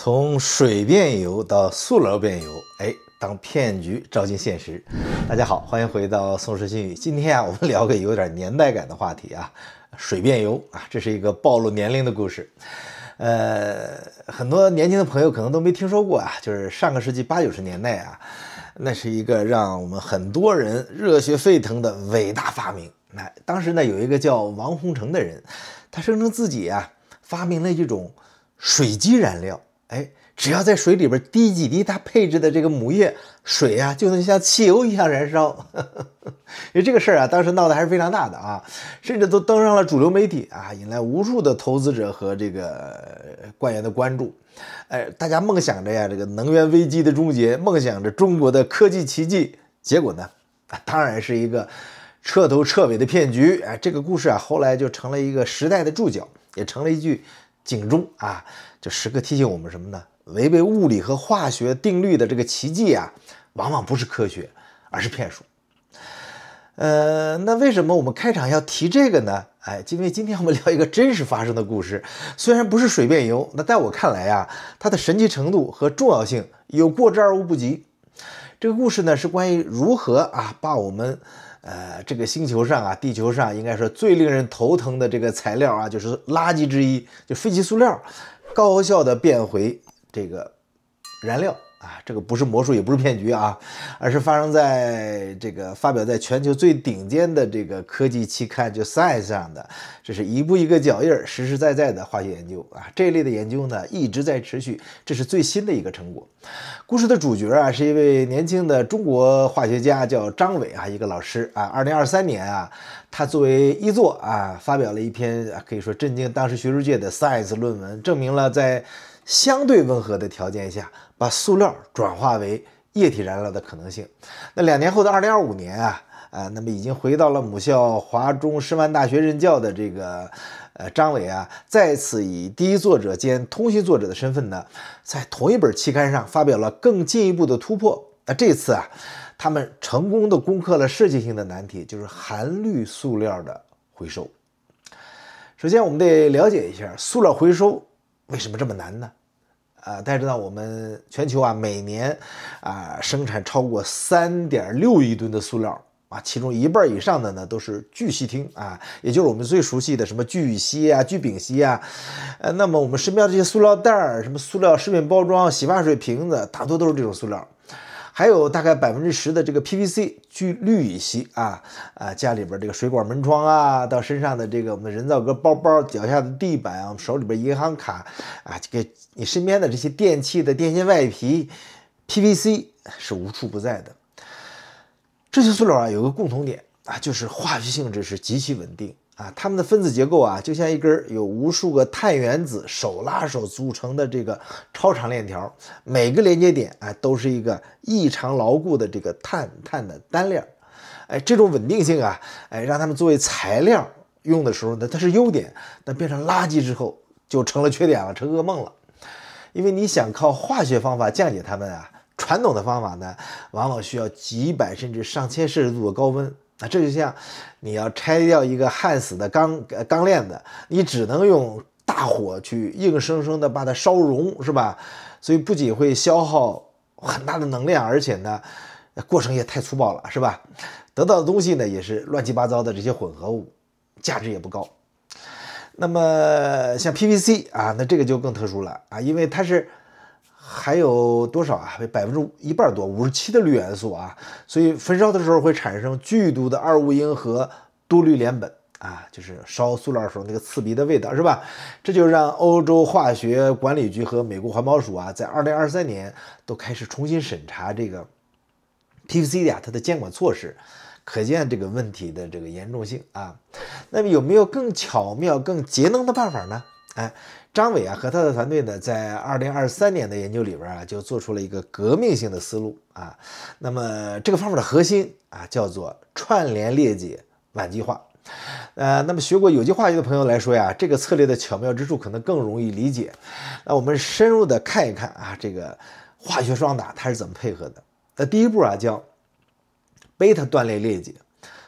从水变油到塑料变油，哎，当骗局照进现实。大家好，欢迎回到《宋氏新语》。今天啊，我们聊个有点年代感的话题啊，水变油啊，这是一个暴露年龄的故事。呃，很多年轻的朋友可能都没听说过啊，就是上个世纪八九十年代啊，那是一个让我们很多人热血沸腾的伟大发明。那当时呢，有一个叫王洪成的人，他声称自己啊发明了一种水基燃料。哎，只要在水里边滴几滴它配置的这个母液水呀，就能像汽油一样燃烧。因为这个事儿啊，当时闹得还是非常大的啊，甚至都登上了主流媒体啊，引来无数的投资者和这个官员的关注。哎，大家梦想着呀，这个能源危机的终结，梦想着中国的科技奇迹。结果呢，当然是一个彻头彻尾的骗局。哎，这个故事啊，后来就成了一个时代的注脚，也成了一句警钟啊。就时刻提醒我们什么呢？违背物理和化学定律的这个奇迹啊，往往不是科学，而是骗术。呃，那为什么我们开场要提这个呢？哎，因为今天我们聊一个真实发生的故事，虽然不是水变油，那在我看来呀，它的神奇程度和重要性有过之而无不及。这个故事呢，是关于如何啊把我们呃这个星球上啊地球上应该说最令人头疼的这个材料啊，就是垃圾之一，就废弃塑料。高效的变回这个燃料。啊，这个不是魔术，也不是骗局啊，而是发生在这个发表在全球最顶尖的这个科技期刊《就 Science》上的。这是一步一个脚印，实实在在的化学研究啊。这一类的研究呢，一直在持续，这是最新的一个成果。故事的主角啊，是一位年轻的中国化学家，叫张伟啊，一个老师啊。二零二三年啊，他作为一作啊，发表了一篇可以说震惊当时学术界的《Science》论文，证明了在。相对温和的条件下，把塑料转化为液体燃料的可能性。那两年后的二零二五年啊，啊，那么已经回到了母校华中师范大学任教的这个呃张伟啊，再次以第一作者兼通讯作者的身份呢，在同一本期刊上发表了更进一步的突破。那这次啊，他们成功的攻克了世界性的难题，就是含氯塑料的回收。首先，我们得了解一下塑料回收为什么这么难呢？呃，大家知道我们全球啊，每年啊生产超过三点六亿吨的塑料啊，其中一半以上的呢都是聚烯烃啊，也就是我们最熟悉的什么聚乙烯啊、聚丙烯啊。呃，那么我们身边这些塑料袋儿、什么塑料食品包装、洗发水瓶子，大多都是这种塑料。还有大概百分之十的这个 PVC 聚氯乙烯啊啊，家里边这个水管、门窗啊，到身上的这个我们人造革包包、脚下的地板啊，我们手里边银行卡啊，这个你身边的这些电器的电线外皮，PVC 是无处不在的。这些塑料啊，有个共同点。啊，就是化学性质是极其稳定啊，它们的分子结构啊，就像一根有无数个碳原子手拉手组成的这个超长链条，每个连接点啊都是一个异常牢固的这个碳碳的单链儿，哎，这种稳定性啊，哎，让它们作为材料用的时候呢，它是优点，那变成垃圾之后就成了缺点了，成噩梦了，因为你想靠化学方法降解它们啊，传统的方法呢，往往需要几百甚至上千摄氏度的高温。那这就像你要拆掉一个焊死的钢钢链子，你只能用大火去硬生生的把它烧熔，是吧？所以不仅会消耗很大的能量，而且呢，过程也太粗暴了，是吧？得到的东西呢也是乱七八糟的这些混合物，价值也不高。那么像 PVC 啊，那这个就更特殊了啊，因为它是。还有多少啊？百分之一半多，五十七的氯元素啊，所以焚烧的时候会产生剧毒的二戊英和多氯联苯啊，就是烧塑料时候那个刺鼻的味道是吧？这就让欧洲化学管理局和美国环保署啊，在二零二三年都开始重新审查这个 PVC 啊它的监管措施，可见这个问题的这个严重性啊。那么有没有更巧妙、更节能的办法呢？哎。张伟啊和他的团队呢，在二零二三年的研究里边啊，就做出了一个革命性的思路啊。那么这个方法的核心啊，叫做串联裂解烷基化。呃，那么学过有机化学的朋友来说呀，这个策略的巧妙之处可能更容易理解。那我们深入的看一看啊，这个化学双打它是怎么配合的？那第一步啊，叫贝塔断裂裂解，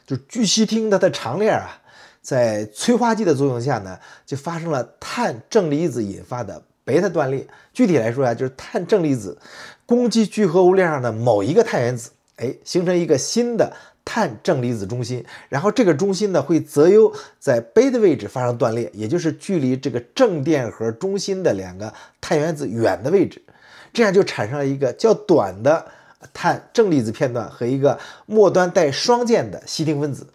就是聚烯烃它的长链啊。在催化剂的作用下呢，就发生了碳正离子引发的贝塔断裂。具体来说呀，就是碳正离子攻击聚合物链上的某一个碳原子，哎，形成一个新的碳正离子中心。然后这个中心呢，会择优在贝的位置发生断裂，也就是距离这个正电荷中心的两个碳原子远的位置。这样就产生了一个较短的碳正离子片段和一个末端带双键的烯烃分子。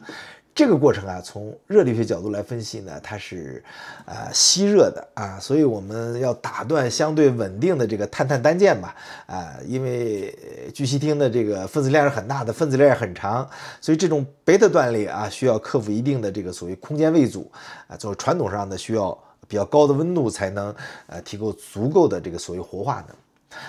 这个过程啊，从热力学角度来分析呢，它是，呃，吸热的啊，所以我们要打断相对稳定的这个碳碳单键吧，啊，因为聚烯烃的这个分子量是很大的，分子链也很长，所以这种贝塔断裂啊，需要克服一定的这个所谓空间位阻啊，作为传统上呢，需要比较高的温度才能，呃，提供足够的这个所谓活化能。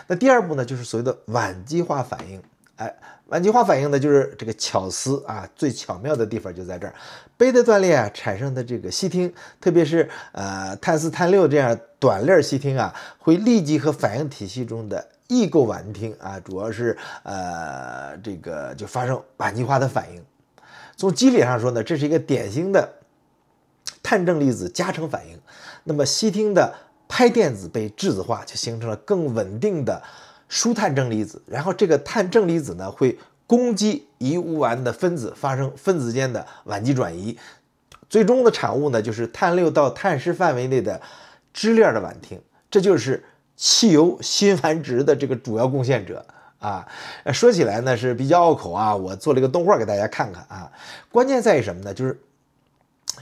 那第二步呢，就是所谓的烷基化反应。哎，烷基化反应呢，就是这个巧思啊，最巧妙的地方就在这儿。杯的断裂啊，产生的这个烯烃，特别是呃碳四碳六这样短链烯烃啊，会立即和反应体系中的异构烷烃啊，主要是呃这个就发生烷基化的反应。从机理上说呢，这是一个典型的碳正离子加成反应。那么烯烃的拍电子被质子化，就形成了更稳定的。叔碳正离子，然后这个碳正离子呢会攻击一戊烷的分子，发生分子间的烷基转移，最终的产物呢就是碳六到碳十范围内的支链的烷烃，这就是汽油辛烷值的这个主要贡献者啊。说起来呢是比较拗口啊，我做了一个动画给大家看看啊。关键在于什么呢？就是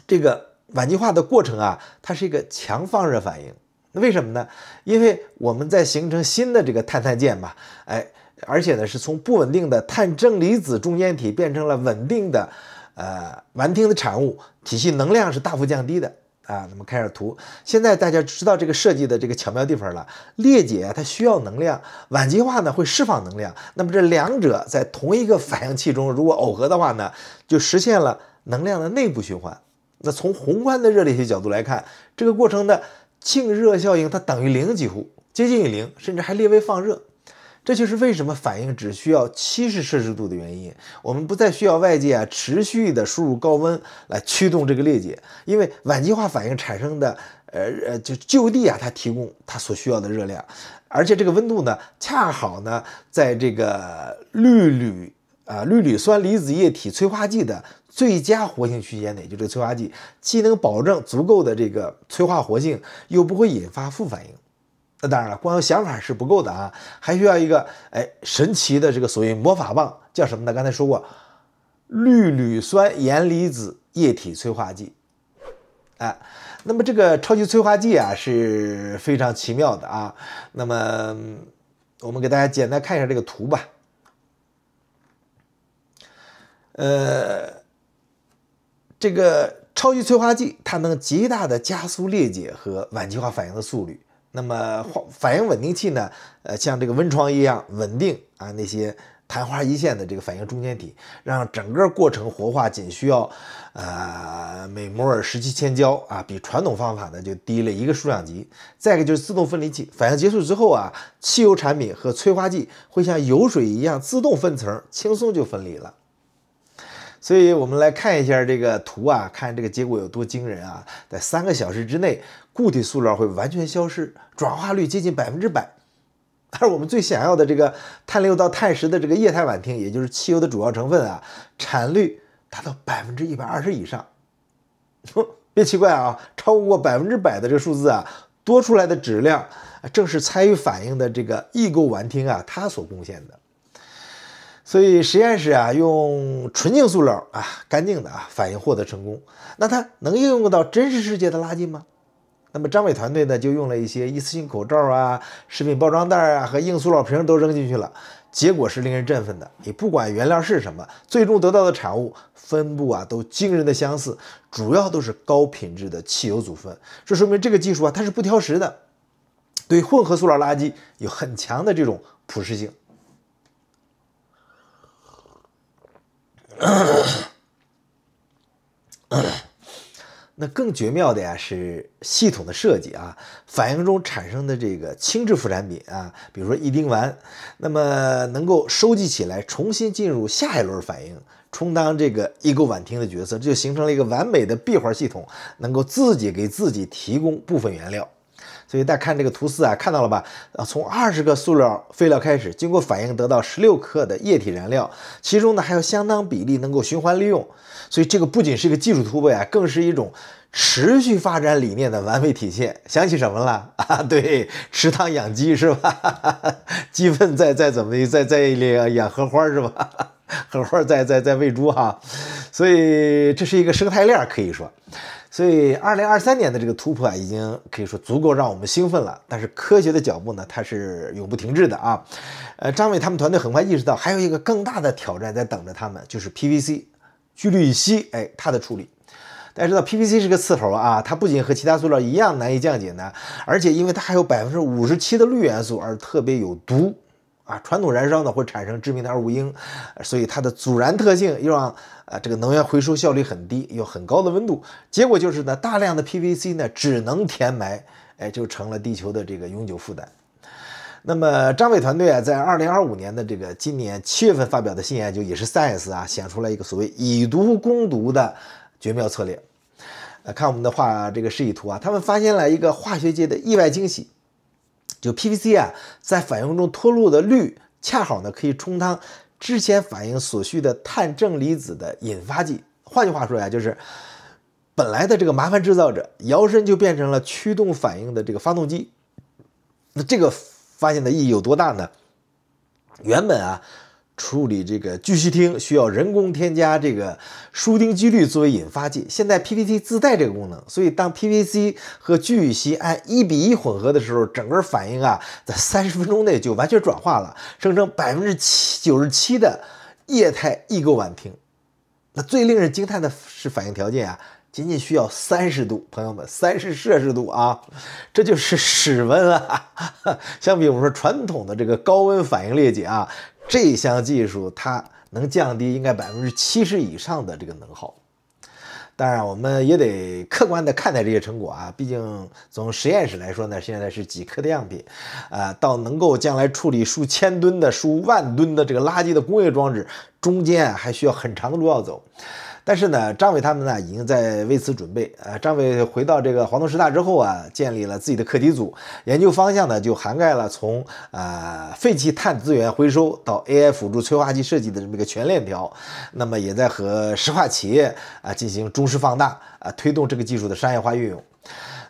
这个烷基化的过程啊，它是一个强放热反应。那为什么呢？因为我们在形成新的这个碳碳键嘛，哎，而且呢是从不稳定的碳正离子中间体变成了稳定的，呃，烷烃的产物，体系能量是大幅降低的啊。那么开始图，现在大家知道这个设计的这个巧妙地方了。裂解它需要能量，烷基化呢会释放能量，那么这两者在同一个反应器中如果耦合的话呢，就实现了能量的内部循环。那从宏观的热力学角度来看，这个过程的。庆热效应它等于零几乎接近于零，甚至还略微放热，这就是为什么反应只需要七十摄氏度的原因。我们不再需要外界啊持续的输入高温来驱动这个裂解，因为烷基化反应产生的呃呃就就地啊它提供它所需要的热量，而且这个温度呢恰好呢在这个氯铝啊氯铝酸离子液体催化剂的。最佳活性区间内，就这个催化剂既能保证足够的这个催化活性，又不会引发副反应。那当然了，光有想法是不够的啊，还需要一个哎神奇的这个所谓魔法棒，叫什么呢？刚才说过，氯铝酸盐离子液体催化剂。哎，那么这个超级催化剂啊是非常奇妙的啊。那么我们给大家简单看一下这个图吧，呃。这个超级催化剂，它能极大的加速裂解和烷基化反应的速率。那么，反应稳定器呢？呃，像这个温床一样稳定啊，那些昙花一现的这个反应中间体，让整个过程活化仅需要，呃，每摩尔十七千焦啊，比传统方法呢就低了一个数量级。再一个就是自动分离器，反应结束之后啊，汽油产品和催化剂会像油水一样自动分层，轻松就分离了。所以，我们来看一下这个图啊，看这个结果有多惊人啊！在三个小时之内，固体塑料会完全消失，转化率接近百分之百。而我们最想要的这个碳六到碳十的这个液态烷烃，也就是汽油的主要成分啊，产率达到百分之一百二十以上。别奇怪啊，超过百分之百的这个数字啊，多出来的质量，正是参与反应的这个异构烷烃啊，它所贡献的。所以实验室啊，用纯净塑料啊，干净的啊，反应获得成功。那它能应用到真实世界的垃圾吗？那么张伟团队呢，就用了一些一次性口罩啊、食品包装袋啊和硬塑料瓶都扔进去了。结果是令人振奋的。你不管原料是什么，最终得到的产物分布啊，都惊人的相似，主要都是高品质的汽油组分。这说明这个技术啊，它是不挑食的，对混合塑料垃圾有很强的这种普适性。那更绝妙的呀是系统的设计啊，反应中产生的这个轻质副产品啊，比如说异丁烷，那么能够收集起来，重新进入下一轮反应，充当这个异构烷烃的角色，这就形成了一个完美的闭环系统，能够自己给自己提供部分原料。所以大家看这个图四啊，看到了吧？啊，从二十个塑料废料开始，经过反应得到十六克的液体燃料，其中呢还有相当比例能够循环利用。所以这个不仅是一个技术突破啊，更是一种持续发展理念的完美体现。想起什么了？啊，对，池塘养鸡是吧？鸡粪再再怎么的，再再养荷花是吧？荷花再再再喂猪哈。所以这是一个生态链，可以说。所以，二零二三年的这个突破啊，已经可以说足够让我们兴奋了。但是，科学的脚步呢，它是永不停滞的啊。呃，张伟他们团队很快意识到，还有一个更大的挑战在等着他们，就是 PVC 聚氯乙烯，哎，它的处理。大家知道，PVC 是个刺头啊，它不仅和其他塑料一样难以降解呢，而且因为它还有百分之五十七的氯元素而特别有毒。啊，传统燃烧呢会产生致命的二五英，所以它的阻燃特性又让呃这个能源回收效率很低，又很高的温度，结果就是呢大量的 PVC 呢只能填埋，哎，就成了地球的这个永久负担。那么张伟团队啊，在二零二五年的这个今年七月份发表的新研究也是 Science 啊，想出来一个所谓以毒攻毒的绝妙策略。呃，看我们的画这个示意图啊，他们发现了一个化学界的意外惊喜。就 PVC 啊，在反应中脱落的氯，恰好呢可以充当之前反应所需的碳正离子的引发剂。换句话说呀，就是本来的这个麻烦制造者，摇身就变成了驱动反应的这个发动机。那这个发现的意义有多大呢？原本啊。处理这个聚烯烃需要人工添加这个输丁基率作为引发剂。现在 PPT 自带这个功能，所以当 p p c 和聚乙烯按一比一混合的时候，整个反应啊在三十分钟内就完全转化了，生成百分之七九十七的液态异构烷烃。那最令人惊叹的是反应条件啊，仅仅需要三十度，朋友们，三十摄氏度啊，这就是室温啊。相比我们说传统的这个高温反应裂解啊。这一项技术，它能降低应该百分之七十以上的这个能耗。当然，我们也得客观地看待这些成果啊。毕竟，从实验室来说呢，现在是几克的样品，呃，到能够将来处理数千吨的、数万吨的这个垃圾的工业装置，中间还需要很长的路要走。但是呢，张伟他们呢已经在为此准备。呃，张伟回到这个华东师大之后啊，建立了自己的课题组，研究方向呢就涵盖了从呃废弃碳资源回收到 AI 辅助催化剂设计的这么一个全链条。那么，也在和石化企业啊进行中式放大啊，推动这个技术的商业化运用。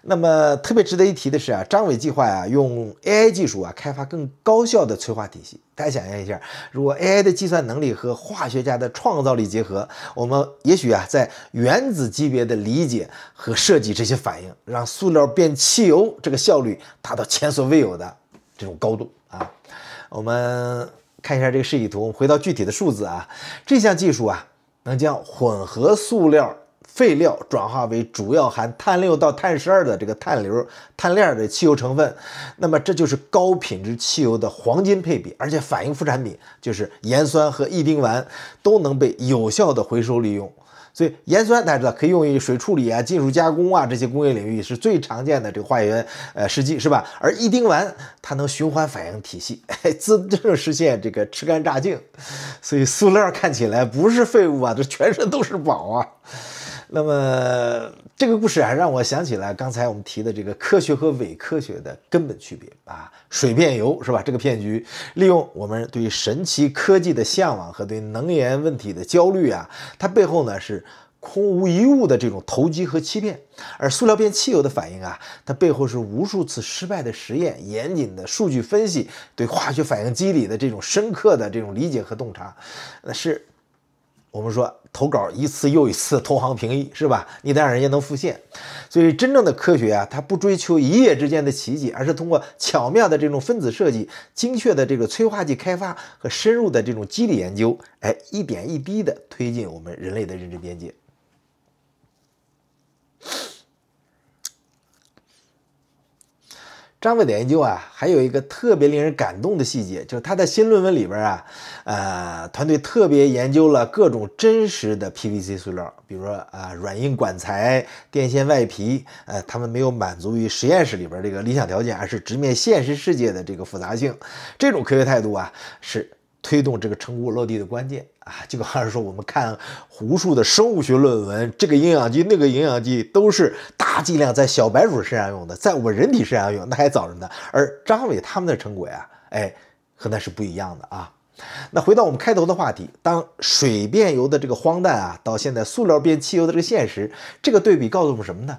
那么特别值得一提的是啊，张伟计划呀，用 AI 技术啊，开发更高效的催化体系。大家想象一下，如果 AI 的计算能力和化学家的创造力结合，我们也许啊，在原子级别的理解和设计这些反应，让塑料变汽油，这个效率达到前所未有的这种高度啊。我们看一下这个示意图，回到具体的数字啊，这项技术啊，能将混合塑料。废料转化为主要含碳六到碳十二的这个碳流、碳链的汽油成分，那么这就是高品质汽油的黄金配比，而且反应副产品就是盐酸和异丁烷都能被有效的回收利用，所以盐酸大家知道可以用于水处理啊、金属加工啊这些工业领域是最常见的这个化学呃试剂是吧？而异丁烷它能循环反应体系自 实现这个吃干榨净，所以塑料看起来不是废物啊，这全身都是宝啊。那么这个故事啊，让我想起了刚才我们提的这个科学和伪科学的根本区别啊，水变油是吧？这个骗局利用我们对神奇科技的向往和对能源问题的焦虑啊，它背后呢是空无一物的这种投机和欺骗；而塑料变汽油的反应啊，它背后是无数次失败的实验、严谨的数据分析、对化学反应机理的这种深刻的这种理解和洞察，那是。我们说投稿一次又一次，同行评议是吧？你得让人家能复现。所以，真正的科学啊，它不追求一夜之间的奇迹，而是通过巧妙的这种分子设计、精确的这个催化剂开发和深入的这种机理研究，哎，一点一滴的推进我们人类的认知边界。张伟的研究啊，还有一个特别令人感动的细节，就是他的新论文里边啊，呃，团队特别研究了各种真实的 PVC 塑料，比如说啊，软硬管材、电线外皮，呃，他们没有满足于实验室里边这个理想条件，而是直面现实世界的这个复杂性，这种科学态度啊，是。推动这个成果落地的关键啊，就好像说，我们看无数的生物学论文，这个营养剂、那个营养剂都是大剂量在小白鼠身上用的，在我们人体身上用那还早着呢。而张伟他们的成果呀，哎，和那是不一样的啊。那回到我们开头的话题，当水变油的这个荒诞啊，到现在塑料变汽油的这个现实，这个对比告诉我们什么呢？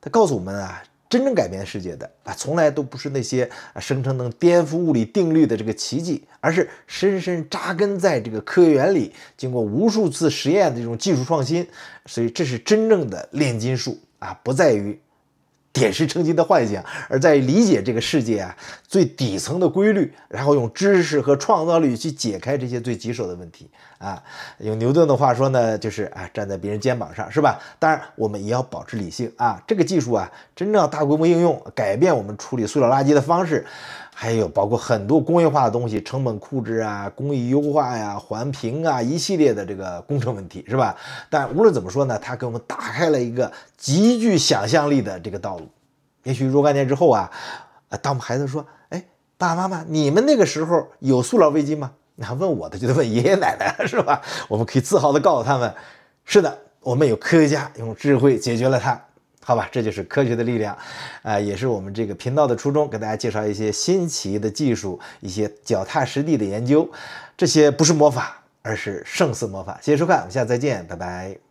它告诉我们啊。真正改变世界的啊，从来都不是那些啊声称能颠覆物理定律的这个奇迹，而是深深扎根在这个科学原理，经过无数次实验的这种技术创新。所以，这是真正的炼金术啊，不在于。点石成金的幻想，而在于理解这个世界啊最底层的规律，然后用知识和创造力去解开这些最棘手的问题啊。用牛顿的话说呢，就是啊站在别人肩膀上，是吧？当然，我们也要保持理性啊。这个技术啊，真正大规模应用，改变我们处理塑料垃圾的方式。还有包括很多工业化的东西，成本控制啊、工艺优化呀、环评啊，一系列的这个工程问题，是吧？但无论怎么说呢，它给我们打开了一个极具想象力的这个道路。也许若干年之后啊，啊，当我们孩子说：“哎，爸爸妈妈，你们那个时候有塑料危机吗？”那问我的就得问爷爷奶奶了，是吧？我们可以自豪地告诉他们：是的，我们有科学家用智慧解决了它。好吧，这就是科学的力量，啊，也是我们这个频道的初衷，给大家介绍一些新奇的技术，一些脚踏实地的研究，这些不是魔法，而是胜似魔法。谢谢收看，我们下次再见，拜拜。